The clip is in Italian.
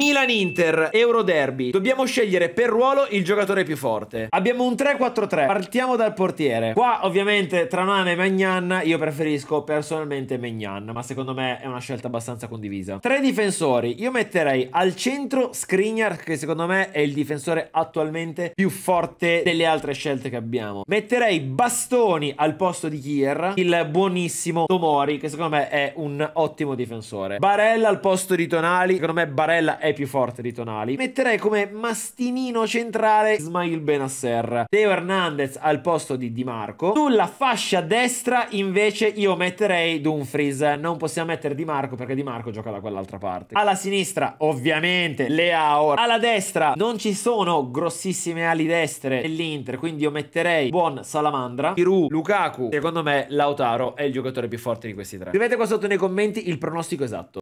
Milan-Inter, Euroderby. Dobbiamo scegliere per ruolo il giocatore più forte. Abbiamo un 3-4-3. Partiamo dal portiere. Qua ovviamente tra Nana e Magnan io preferisco personalmente Magnan, ma secondo me è una scelta abbastanza condivisa. Tre difensori. Io metterei al centro Skriniar che secondo me è il difensore attualmente più forte delle altre scelte che abbiamo. Metterei Bastoni al posto di Kier, il buonissimo Tomori che secondo me è un ottimo difensore. Barella al posto di Tonali, secondo me Barella è è più forte di Tonali. Metterei come mastinino centrale Ismail Benasser. Teo Hernandez al posto di Di Marco. Sulla fascia destra invece io metterei Dumfries. Non possiamo mettere Di Marco perché Di Marco gioca da quell'altra parte. Alla sinistra ovviamente Leao. Alla destra non ci sono grossissime ali destre dell'Inter. quindi io metterei buon Salamandra. Piru, Lukaku. Secondo me Lautaro è il giocatore più forte di questi tre. Scrivete qua sotto nei commenti il pronostico esatto.